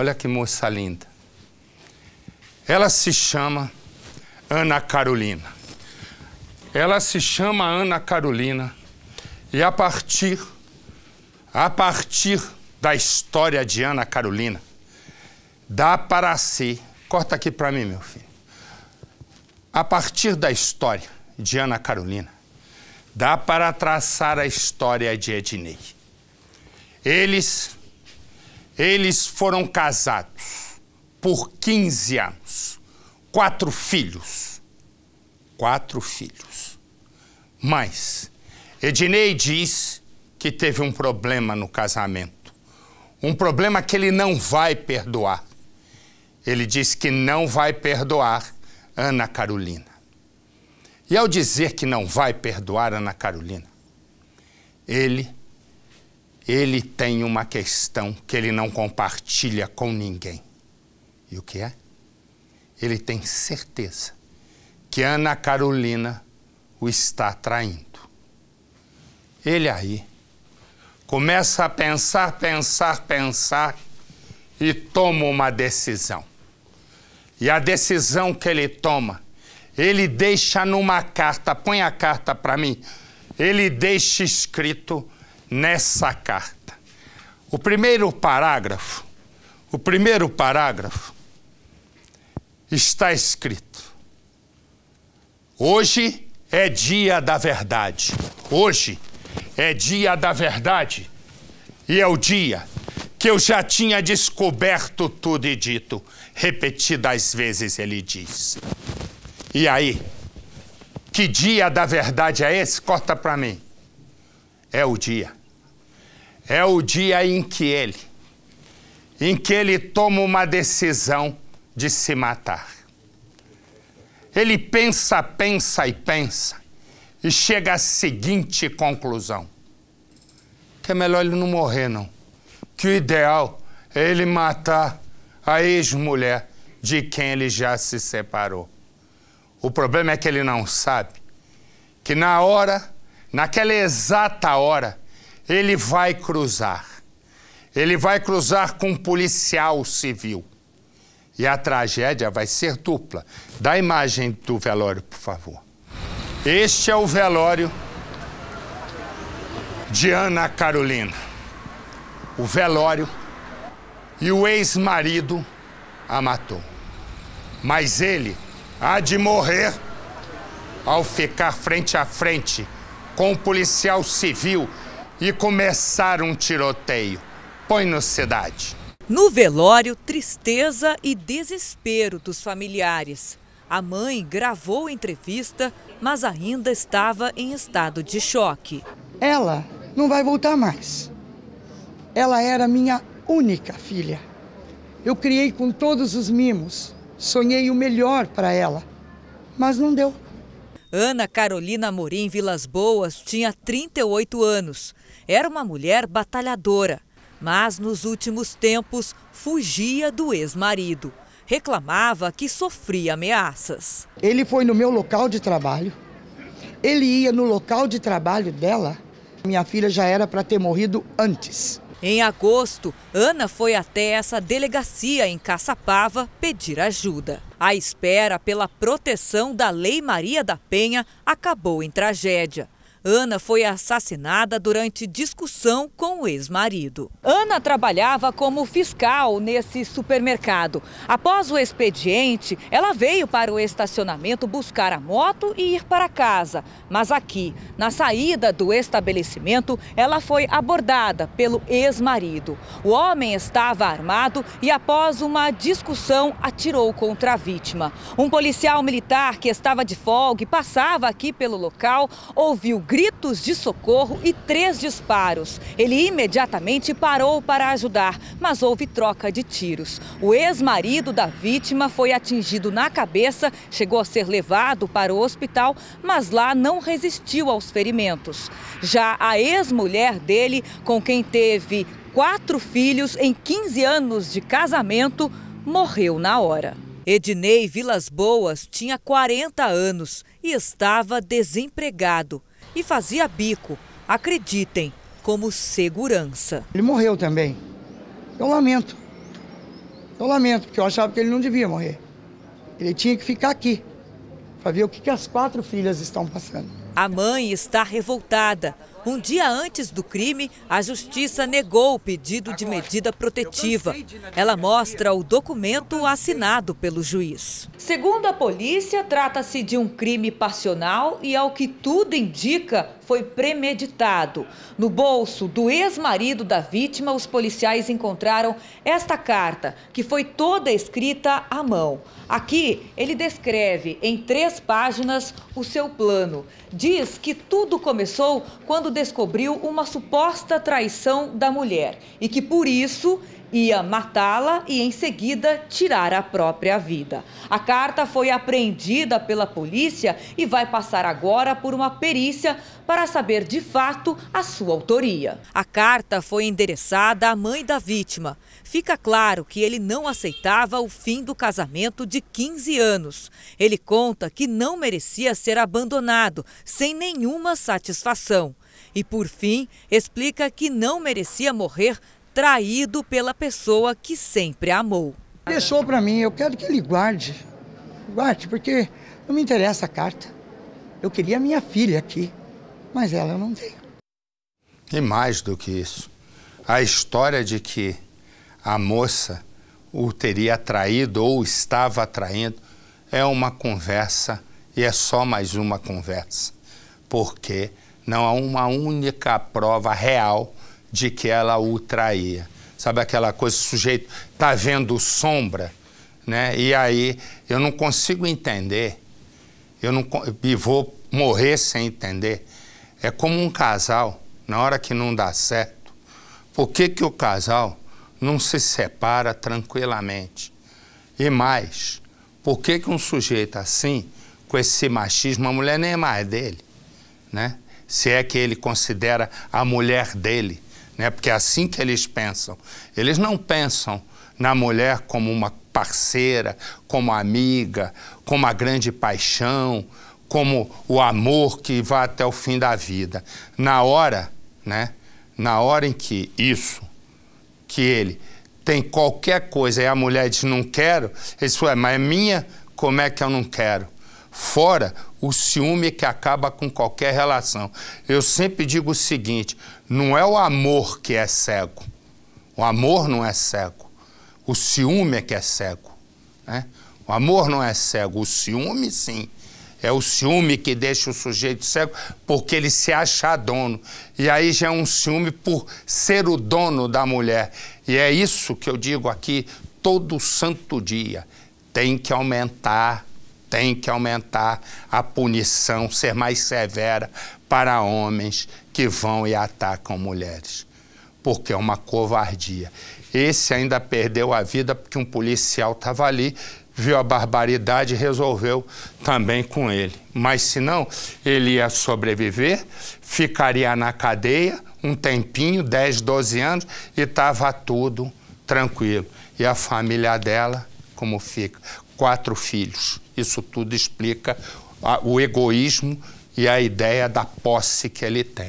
Olha que moça linda. Ela se chama Ana Carolina. Ela se chama Ana Carolina e a partir a partir da história de Ana Carolina dá para si. Corta aqui para mim, meu filho. A partir da história de Ana Carolina dá para traçar a história de Ednei. Eles eles foram casados por 15 anos. Quatro filhos. Quatro filhos. Mas Ednei diz que teve um problema no casamento. Um problema que ele não vai perdoar. Ele diz que não vai perdoar Ana Carolina. E ao dizer que não vai perdoar Ana Carolina, ele ele tem uma questão que ele não compartilha com ninguém. E o que é? Ele tem certeza que Ana Carolina o está traindo. Ele aí começa a pensar, pensar, pensar e toma uma decisão. E a decisão que ele toma, ele deixa numa carta, põe a carta para mim, ele deixa escrito nessa carta. O primeiro parágrafo, o primeiro parágrafo está escrito: Hoje é dia da verdade. Hoje é dia da verdade. E é o dia que eu já tinha descoberto tudo e dito. Repetidas vezes ele diz. E aí? Que dia da verdade é esse? Corta para mim. É o dia é o dia em que ele, em que ele toma uma decisão de se matar. Ele pensa, pensa e pensa e chega à seguinte conclusão: que é melhor ele não morrer, não. Que o ideal é ele matar a ex-mulher de quem ele já se separou. O problema é que ele não sabe que na hora, naquela exata hora, ele vai cruzar. Ele vai cruzar com um policial civil. E a tragédia vai ser dupla. Dá a imagem do velório, por favor. Este é o velório de Ana Carolina. O velório e o ex-marido a matou. Mas ele há de morrer ao ficar frente a frente com o um policial civil e começar um tiroteio. Põe no cidade. No velório, tristeza e desespero dos familiares. A mãe gravou a entrevista, mas ainda estava em estado de choque. Ela não vai voltar mais. Ela era minha única filha. Eu criei com todos os mimos, sonhei o melhor para ela, mas não deu. Ana Carolina Morim Vilas Boas tinha 38 anos. Era uma mulher batalhadora, mas nos últimos tempos fugia do ex-marido. Reclamava que sofria ameaças. Ele foi no meu local de trabalho, ele ia no local de trabalho dela. Minha filha já era para ter morrido antes. Em agosto, Ana foi até essa delegacia em Caçapava pedir ajuda. A espera pela proteção da Lei Maria da Penha acabou em tragédia. Ana foi assassinada durante discussão com o ex-marido. Ana trabalhava como fiscal nesse supermercado. Após o expediente, ela veio para o estacionamento buscar a moto e ir para casa. Mas aqui, na saída do estabelecimento, ela foi abordada pelo ex-marido. O homem estava armado e, após uma discussão, atirou contra a vítima. Um policial militar que estava de folga e passava aqui pelo local ouviu gritos gritos de socorro e três disparos. Ele imediatamente parou para ajudar, mas houve troca de tiros. O ex-marido da vítima foi atingido na cabeça, chegou a ser levado para o hospital, mas lá não resistiu aos ferimentos. Já a ex-mulher dele, com quem teve quatro filhos em 15 anos de casamento, morreu na hora. Ednei Vilas Boas tinha 40 anos e estava desempregado e fazia bico, acreditem, como segurança. Ele morreu também. Eu lamento. Eu lamento, porque eu achava que ele não devia morrer. Ele tinha que ficar aqui para ver o que, que as quatro filhas estão passando. A mãe está revoltada. Um dia antes do crime, a justiça negou o pedido de medida protetiva. Ela mostra o documento assinado pelo juiz. Segundo a polícia, trata-se de um crime passional e, ao que tudo indica, foi premeditado. No bolso do ex-marido da vítima, os policiais encontraram esta carta, que foi toda escrita à mão. Aqui, ele descreve em três páginas o seu plano. Diz que tudo começou quando descobriu uma suposta traição da mulher e que por isso ia matá-la e em seguida tirar a própria vida. A carta foi apreendida pela polícia e vai passar agora por uma perícia para saber de fato a sua autoria. A carta foi endereçada à mãe da vítima. Fica claro que ele não aceitava o fim do casamento de 15 anos. Ele conta que não merecia ser abandonado sem nenhuma satisfação. E, por fim, explica que não merecia morrer traído pela pessoa que sempre amou. Deixou para mim, eu quero que ele guarde. Guarde, porque não me interessa a carta. Eu queria a minha filha aqui, mas ela não tem. E mais do que isso, a história de que a moça o teria traído ou estava traindo é uma conversa e é só mais uma conversa, porque não há uma única prova real de que ela o traía. Sabe aquela coisa, o sujeito está vendo sombra, né? E aí eu não consigo entender, eu não e vou morrer sem entender. É como um casal, na hora que não dá certo, por que, que o casal não se separa tranquilamente? E mais, por que, que um sujeito assim, com esse machismo, a mulher nem é mais dele, né? se é que ele considera a mulher dele, né? porque é assim que eles pensam. Eles não pensam na mulher como uma parceira, como amiga, como a grande paixão, como o amor que vai até o fim da vida. Na hora, né? Na hora em que isso, que ele tem qualquer coisa e a mulher diz não quero, isso é, mas é minha, como é que eu não quero? fora o ciúme que acaba com qualquer relação. Eu sempre digo o seguinte: não é o amor que é cego. O amor não é cego. O ciúme é que é cego. Né? O amor não é cego, o ciúme sim. É o ciúme que deixa o sujeito cego porque ele se acha dono. E aí já é um ciúme por ser o dono da mulher. E é isso que eu digo aqui todo santo dia. Tem que aumentar tem que aumentar a punição, ser mais severa para homens que vão e atacam mulheres, porque é uma covardia. Esse ainda perdeu a vida porque um policial estava ali, viu a barbaridade e resolveu também com ele. Mas se não, ele ia sobreviver, ficaria na cadeia um tempinho, 10, 12 anos, e estava tudo tranquilo. E a família dela, como fica? Quatro filhos. Isso tudo explica o egoísmo e a ideia da posse que ele tem.